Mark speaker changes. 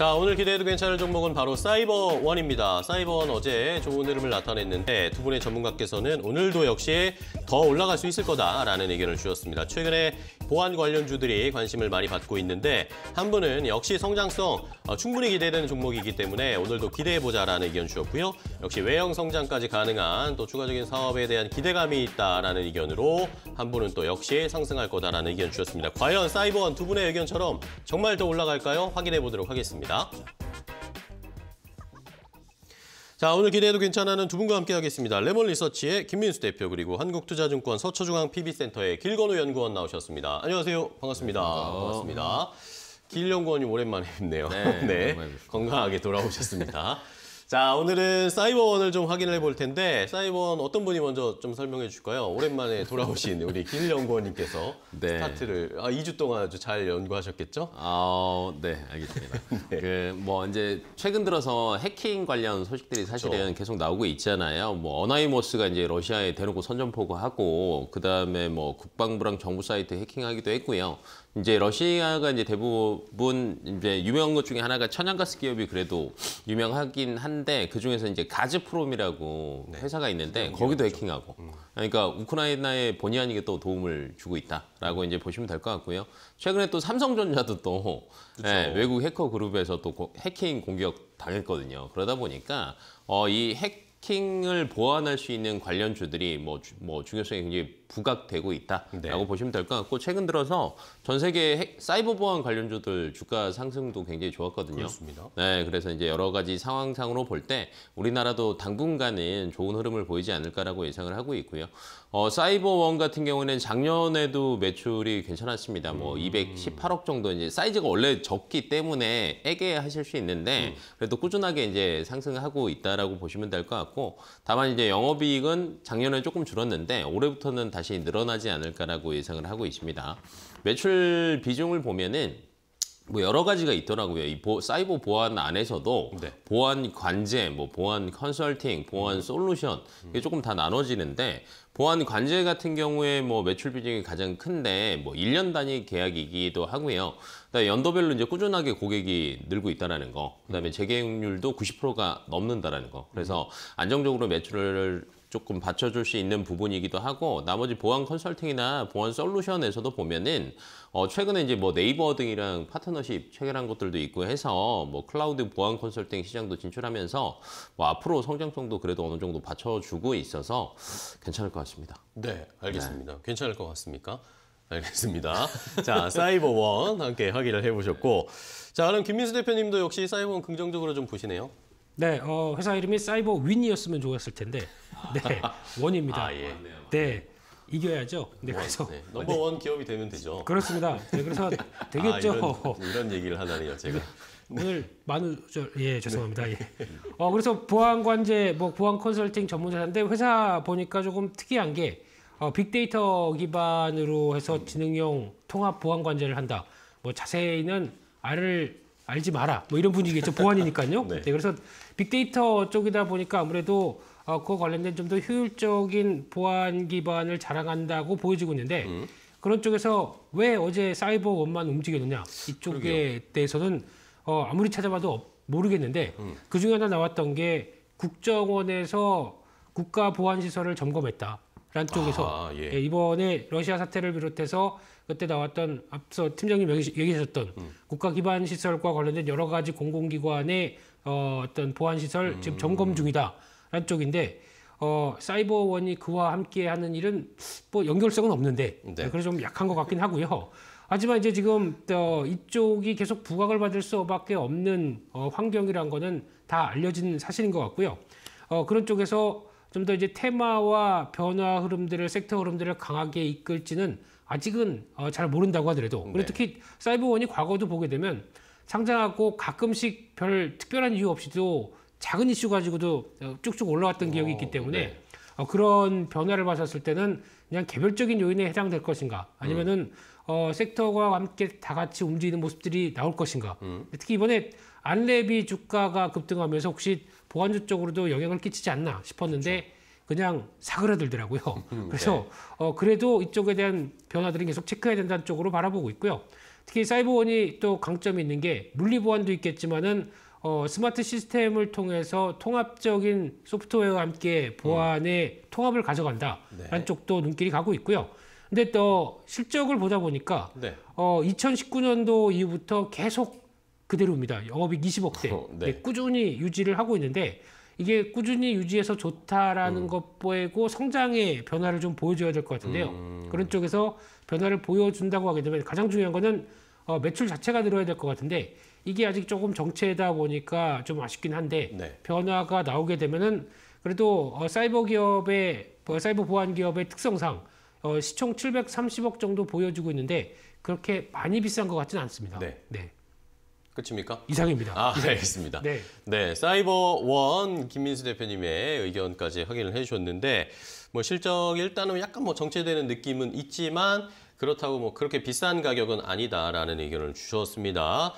Speaker 1: 자 오늘 기대해도 괜찮을 종목은 바로 사이버원입니다. 사이버원 어제 좋은 흐름을 나타냈는데 두 분의 전문가께서는 오늘도 역시 더 올라갈 수 있을 거다라는 의견을 주셨습니다. 최근에 보안 관련주들이 관심을 많이 받고 있는데 한 분은 역시 성장성 어, 충분히 기대되는 종목이기 때문에 오늘도 기대해보자라는 의견 주셨고요. 역시 외형 성장까지 가능한 또 추가적인 사업에 대한 기대감이 있다라는 의견으로 한 분은 또 역시 상승할 거다라는 의견 주셨습니다. 과연 사이버원 두 분의 의견처럼 정말 더 올라갈까요? 확인해보도록 하겠습니다. 있습니다. 자 오늘 기대해도 괜찮아는 두 분과 함께하겠습니다. 레몬 리서치의 김민수 대표 그리고 한국투자증권 서초중앙 PB센터의 길건우 연구원 나오셨습니다. 안녕하세요. 반갑습니다. 네, 반갑습니다. 길 연구원이 오랜만에 뵙네요. 네, 네. 건강하게 돌아오셨습니다. 자, 오늘은 사이버원을 좀 확인을 해볼 텐데 사이버원 어떤 분이 먼저 좀 설명해 줄까요 오랜만에 돌아오신 우리 길 연구원님께서
Speaker 2: 네. 스타트를 아, 2주 동안 아주 잘 연구하셨겠죠? 아, 네, 알겠습니다. 네. 그뭐 이제 최근 들어서 해킹 관련 소식들이 사실은 그렇죠. 계속 나오고 있잖아요. 뭐 어나이모스가 이제 러시아에 대놓고 선전포고하고 그다음에 뭐 국방부랑 정부 사이트 해킹하기도 했고요. 이제 러시아가 이제 대부분 이제 유명한 것 중에 하나가 천연가스 기업이 그래도 유명하긴 한데 그 중에서 이제 가즈프롬이라고 네. 회사가 있는데 거기도 해킹하고 음. 그러니까 우크라이나에 본의 아니게 또 도움을 주고 있다라고 이제 보시면 될 것 같고요. 최근에 또 삼성전자도 또 네, 외국 해커 그룹에서 또 해킹 공격 당했거든요. 그러다 보니까 어, 이 해킹을 보완할 수 있는 관련주들이 뭐, 뭐 중요성이 굉장히 부각되고 있다라고 네. 보시면 될 것 같고 최근 들어서 전 세계 사이버 보안 관련주들 주가 상승도 굉장히 좋았거든요. 그렇습니다. 네, 그래서 이제 여러 가지 상황상으로 볼 때 우리나라도 당분간은 좋은 흐름을 보이지 않을까라고 예상을 하고 있고요. 어, 사이버원 같은 경우는 작년에도 매출이 괜찮았습니다. 뭐 음. 218억 정도 이제 사이즈가 원래 적기 때문에 애게하실 수 있는데 음. 그래도 꾸준하게 이제 상승하고 있다라고 보시면 될 것 같고 다만 이제 영업이익은 작년에 조금 줄었는데 올해부터는 다 다시 늘어나지 않을까라고 예상을 하고 있습니다. 매출 비중을 보면은 뭐 여러 가지가 있더라고요. 이 보, 사이버 보안 안에서도 네. 보안 관제, 뭐 보안 컨설팅, 보안 음. 솔루션 이게 음. 조금 다 나눠지는데 보안 관제 같은 경우에 뭐 매출 비중이 가장 큰데 뭐 1년 단위 계약이기도 하고요. 그다음에 연도별로 이제 꾸준하게 고객이 늘고 있다라는 거. 그다음에 음. 재계약률도 90%가 넘는다라는 거. 그래서 안정적으로 매출을 조금 받쳐줄 수 있는 부분이기도 하고 나머지 보안 컨설팅이나 보안 솔루션에서도 보면은 어 최근에 이제 뭐 네이버 등이랑 파트너십 체결한 것들도 있고 해서 뭐 클라우드 보안 컨설팅 시장도 진출하면서 뭐 앞으로 성장성도 그래도 어느 정도 받쳐주고 있어서 괜찮을 것 같습니다.
Speaker 1: 네, 알겠습니다. 네. 괜찮을 것 같습니까? 알겠습니다. 자, 사이버원 함께 확인을 해보셨고 자, 그럼 김민수 대표님도 역시 사이버원 긍정적으로 좀 보시네요.
Speaker 3: 네, 어, 회사 이름이 사이버 윈이었으면 좋았을 텐데, 네, 아, 원입니다. 아, 예. 네, 이겨야죠. 네, 그래서 네. 네, 넘버
Speaker 1: 원 기업이 되면 되죠. 그렇습니다.
Speaker 3: 네, 그래서 아, 되겠죠. 아,
Speaker 1: 이런, 이런, 얘기를 하다니요, 제가. 네,
Speaker 3: 오늘 많은 저, 예 네. 죄송합니다. 예. 어 그래서 보안 관제 뭐 보안 컨설팅 전문사인데 회사 보니까 조금 특이한 게 어, 빅데이터 기반으로 해서 음. 지능형 통합 보안 관제를 한다. 뭐 자세히는 R을 알지 마라. 뭐 이런 분위기겠죠. 보안이니까요. 네. 네. 그래서 빅데이터 쪽이다 보니까 아무래도 어, 그와 관련된 좀 더 효율적인 보안 기반을 자랑한다고 보여지고 있는데 음. 그런 쪽에서 왜 어제 사이버 원만 움직였느냐 이쪽에 그러게요. 대해서는 어, 아무리 찾아봐도 모르겠는데 음. 그 중에 하나 나왔던 게 국정원에서 국가보안시설을 점검했다. 라는 쪽에서 아, 예. 예, 이번에 러시아 사태를 비롯해서 그때 나왔던 앞서 팀장님 얘기, 하셨던 음. 국가 기반 시설과 관련된 여러 가지 공공기관의 어, 어떤 보안 시설 음. 지금 점검 중이다라는 쪽인데 어, 사이버원이 그와 함께 하는 일은 뭐 연결성은 없는데 네. 그래서 좀 약한 것 같긴 하고요. 하지만 이제 지금 어, 이쪽이 계속 부각을 받을 수밖에 없는 어, 환경이란 거는 다 알려진 사실인 것 같고요. 어, 그런 쪽에서 좀더 이제 테마와 변화 흐름들을 섹터 흐름들을 강하게 이끌지는 아직은 어, 잘 모른다고 하더라도 네. 그리고 특히 사이버원이 과거도 보게 되면 상장하고 가끔씩 별 특별한 이유 없이도 작은 이슈 가지고도 어, 쭉쭉 올라왔던 오, 어, 기억이 있기 때문에 네. 어, 그런 변화를 봤었을 때는 그냥 개별적인 요인에 해당될 것인가 아니면은 음. 어, 섹터와 함께 다 같이 움직이는 모습들이 나올 것인가 음. 특히 이번에 안랩이 주가가 급등하면서 혹시 보안주 쪽으로도 영향을 끼치지 않나 싶었는데 그렇죠. 그냥 사그라들더라고요. 음, 네. 그래서 어, 그래도 이쪽에 대한 변화들은 계속 체크해야 된다는 쪽으로 바라보고 있고요. 특히 사이버원이 또 강점이 있는 게 물리 보안도 있겠지만은 어, 스마트 시스템을 통해서 통합적인 소프트웨어와 함께 보안의 음. 통합을 가져간다라는 네. 쪽도 눈길이 가고 있고요. 근데 또 실적을 보다 보니까 네. 어, 2019년도 이후부터 계속 그대로입니다. 영업이익 20억대. 어, 네. 네, 꾸준히 유지를 하고 있는데 이게 꾸준히 유지해서 좋다라는 음. 것보고 성장의 변화를 좀 보여줘야 될 것 같은데요. 음. 그런 쪽에서 변화를 보여준다고 하게 되면 가장 중요한 거는 어, 매출 자체가 늘어야 될 것 같은데 이게 아직 조금 정체다 보니까 좀 아쉽긴 한데 네. 변화가 나오게 되면은 그래도 어, 사이버 기업의 어, 사이버 보안 기업의 특성상 어, 시총 730억 정도 보여주고 있는데 그렇게 많이 비싼 것 같지는 않습니다. 네. 네. 끝입니까? 이상입니다. 아, 알겠습니다.
Speaker 1: 네. 네, 사이버원 김민수 대표님의 의견까지 확인을 해주셨는데 뭐 실적 일단은 약간 뭐 정체되는 느낌은 있지만 그렇다고 뭐 그렇게 비싼 가격은 아니다라는 의견을 주셨습니다.